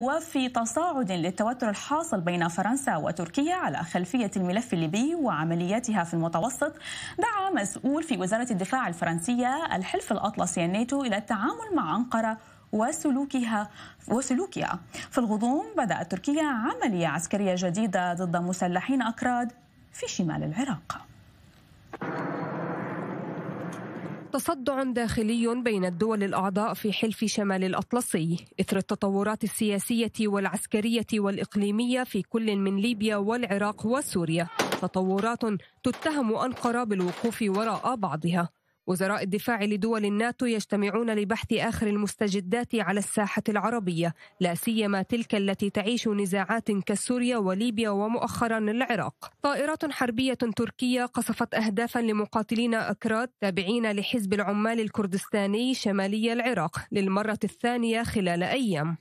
وفي تصاعد للتوتر الحاصل بين فرنسا وتركيا على خلفية الملف الليبي وعملياتها في المتوسط دعا مسؤول في وزارة الدفاع الفرنسية الحلف الأطلسي الناتو إلى التعامل مع أنقرة وسلوكها وسلوكها في الغضون بدأت تركيا عملية عسكرية جديدة ضد مسلحين أكراد في شمال العراق تصدع داخلي بين الدول الاعضاء في حلف شمال الاطلسي اثر التطورات السياسيه والعسكريه والاقليميه في كل من ليبيا والعراق وسوريا تطورات تتهم انقره بالوقوف وراء بعضها وزراء الدفاع لدول الناتو يجتمعون لبحث آخر المستجدات على الساحة العربية لا سيما تلك التي تعيش نزاعات كسوريا وليبيا ومؤخرا العراق طائرات حربية تركية قصفت أهدافا لمقاتلين أكراد تابعين لحزب العمال الكردستاني شمالي العراق للمرة الثانية خلال أيام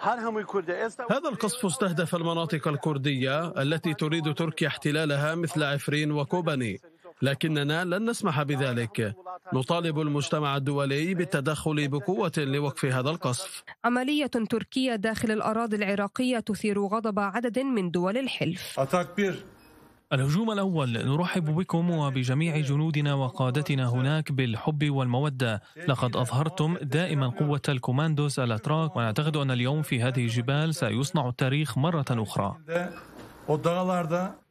هذا القصف استهدف المناطق الكردية التي تريد تركيا احتلالها مثل عفرين وكوباني لكننا لن نسمح بذلك نطالب المجتمع الدولي بالتدخل بقوة لوقف هذا القصف عملية تركية داخل الأراضي العراقية تثير غضب عدد من دول الحلف الهجوم الأول نرحب بكم وبجميع جنودنا وقادتنا هناك بالحب والمودة لقد أظهرتم دائما قوة الكوماندوس الأتراك ونعتقد أن اليوم في هذه الجبال سيصنع التاريخ مرة أخرى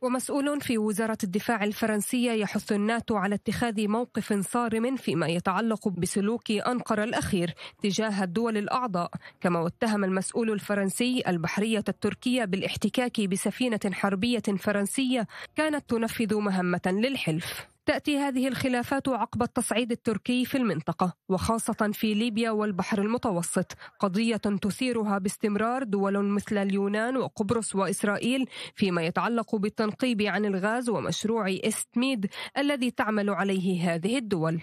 ومسؤول في وزارة الدفاع الفرنسية يحث الناتو على اتخاذ موقف صارم فيما يتعلق بسلوك أنقرة الأخير تجاه الدول الأعضاء كما واتهم المسؤول الفرنسي البحرية التركية بالاحتكاك بسفينة حربية فرنسية كانت تنفذ مهمة للحلف تأتي هذه الخلافات عقب التصعيد التركي في المنطقة وخاصة في ليبيا والبحر المتوسط قضية تثيرها باستمرار دول مثل اليونان وقبرص وإسرائيل فيما يتعلق بالتنقيب عن الغاز ومشروع إستميد الذي تعمل عليه هذه الدول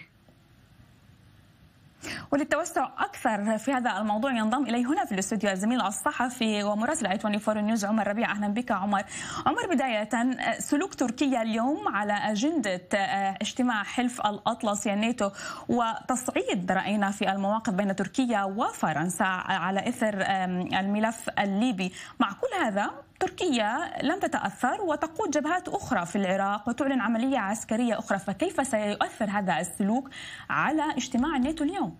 وللتوسع أكثر في هذا الموضوع ينضم إلي هنا في الاستوديو الزميل الصحفي ومراسل اي 24 نيوز عمر ربيع أهلا بك عمر عمر بداية سلوك تركيا اليوم على أجندة آه، اجتماع حلف الأطلسي الناتو وتصعيد رأينا في المواقف بين تركيا وفرنسا على إثر الملف الليبي مع كل هذا تركيا لم تتأثر وتقود جبهات أخرى في العراق وتعلن عملية عسكرية أخرى فكيف سيؤثر هذا السلوك على اجتماع الناتو اليوم؟ نعم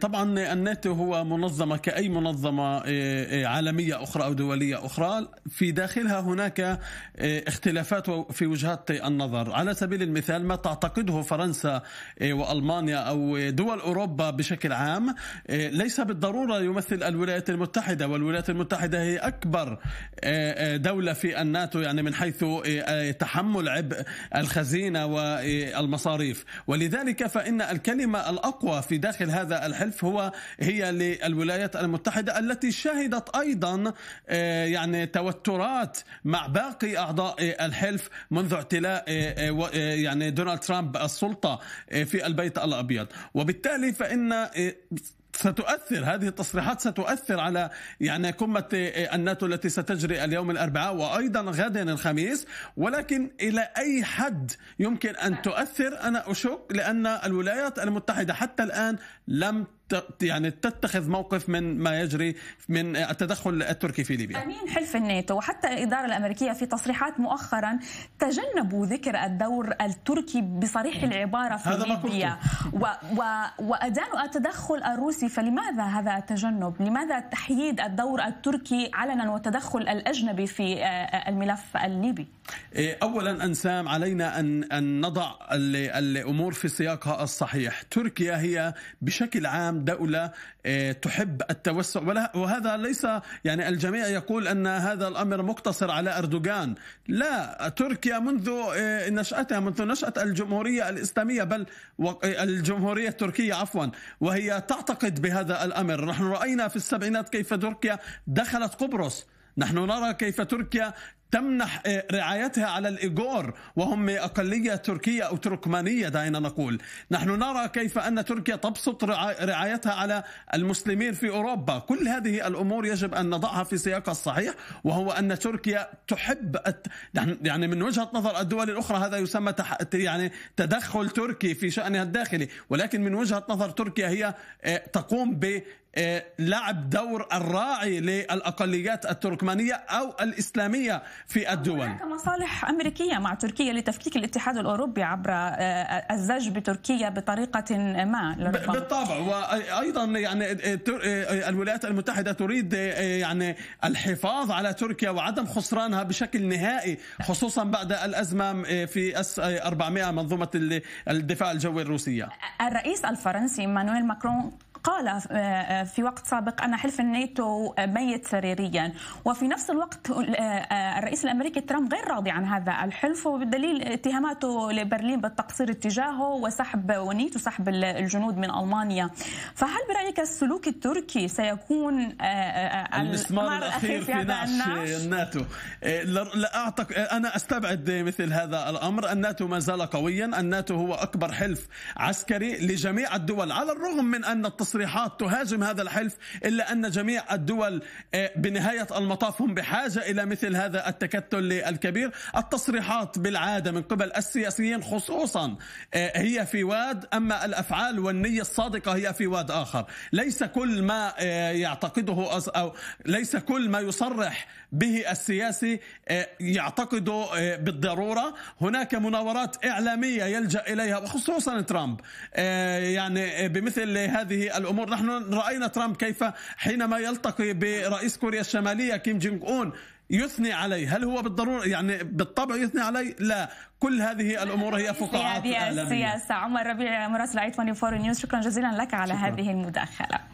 طبعا الناتو هو منظمه كاي منظمه إيه، عالميه اخرى او دوليه اخرى في داخلها هناك اختلافات في وجهات النظر على سبيل المثال ما تعتقده فرنسا والمانيا او دول اوروبا بشكل عام ليس بالضروره يمثل الولايات المتحده والولايات المتحده هي اكبر دوله في الناتو يعني من حيث تحمل عبء الخزينه والمصاريف ولذلك فان الكلمه الأصل الأقوى في داخل هذا الحلف هو هي للولايات المتحدة التي شهدت أيضا آه، يعني توترات مع باقي أعضاء الحلف منذ اعتلاء آه، آه، يعني دونالد ترامب السلطة في البيت الأبيض وبالتالي فإن ستؤثر هذه التصريحات ستؤثر على يعني قمة آه، الناتو التي ستجري اليوم الأربعاء وأيضا غدا الخميس ولكن إلى أي حد يمكن أن تؤثر أنا أشك لأن الولايات المتحدة حتى الآن لم يعني تتخذ موقف من ما يجري من التدخل التركي في ليبيا امين حلف الناتو وحتى الاداره الامريكيه في تصريحات مؤخرا تجنبوا ذكر الدور التركي بصريح العباره في هذا ليبيا ما و و وادانوا التدخل الروسي فلماذا هذا التجنب؟ لماذا تحييد الدور التركي علنا والتدخل الاجنبي في الملف الليبي؟ إيه، اولا انسام علينا ان ان نضع الامور في سياقها الصحيح، تركيا هي بشكل عام دولة آه، تحب التوسع وهذا ليس يعني الجميع يقول أن هذا الأمر مقتصر على أردوغان لا تركيا منذ آه، نشأتها منذ نشأة الجمهورية الإسلامية بل آه، الجمهورية التركية عفوا وهي تعتقد بهذا الأمر نحن رأينا في السبعينات كيف تركيا دخلت قبرص نحن نرى كيف تركيا تمنح آه، رعايتها على الإيغور وهم أقلية تركية أو تركمانية دعينا نقول نحن نرى كيف أن تركيا تبسط رعايتها على المسلمين في أوروبا كل هذه الأمور يجب أن نضعها في سياقها الصحيح وهو أن تركيا تحب يعني من وجهة نظر الدول الأخرى هذا يسمى يعني تدخل تركي في شأنها الداخلي ولكن من وجهة نظر تركيا هي آه، تقوم ب آه، لعب دور الراعي للاقليات التركمانيه او الاسلاميه في الدول هناك مصالح أمريكية مع تركيا لتفكيك الاتحاد الأوروبي عبر آه، الزج بتركيا بطريقة ما لربما. بالطبع وأيضا يعني آه، الولايات المتحدة تريد آه، يعني الحفاظ على تركيا وعدم خسرانها بشكل نهائي خصوصا بعد الأزمة في اس 400 منظومة الدفاع الجوي الروسية الرئيس الفرنسي مانويل ماكرون قال آه، آه، في وقت سابق أن حلف الناتو ميت سريريا وفي نفس الوقت آه، الرئيس الأمريكي ترامب غير راضي عن هذا الحلف وبالدليل اتهاماته لبرلين بالتقصير اتجاهه وسحب ونيتو سحب الجنود من ألمانيا فهل برأيك السلوك التركي سيكون المسمار الأخير في هذا الناتو لا أعتقد أنا أستبعد مثل هذا الأمر الناتو ما زال قويا الناتو هو أكبر حلف عسكري لجميع الدول على الرغم من أن التصريح تصريحات تهاجم هذا الحلف إلا أن جميع الدول آه، بنهاية المطاف هم بحاجة إلى مثل هذا التكتل الكبير التصريحات بالعادة من قبل السياسيين خصوصا آه، هي في واد أما الأفعال والنية الصادقة هي في واد آخر ليس كل ما آه، يعتقده أو ليس كل ما يصرح به السياسي يعتقده بالضرورة هناك مناورات إعلامية يلجأ إليها وخصوصا ترامب يعني بمثل هذه الامور نحن راينا ترامب كيف حينما يلتقي برئيس كوريا الشماليه كيم جونج اون يثني عليه هل هو بالضرورة يعني بالطبع يثني عليه لا كل هذه الأمور هي فقاعات هذه السياسة عمر ربيع مراسل اي 24 نيوز شكرا جزيلا لك على شكرا. هذه المداخلة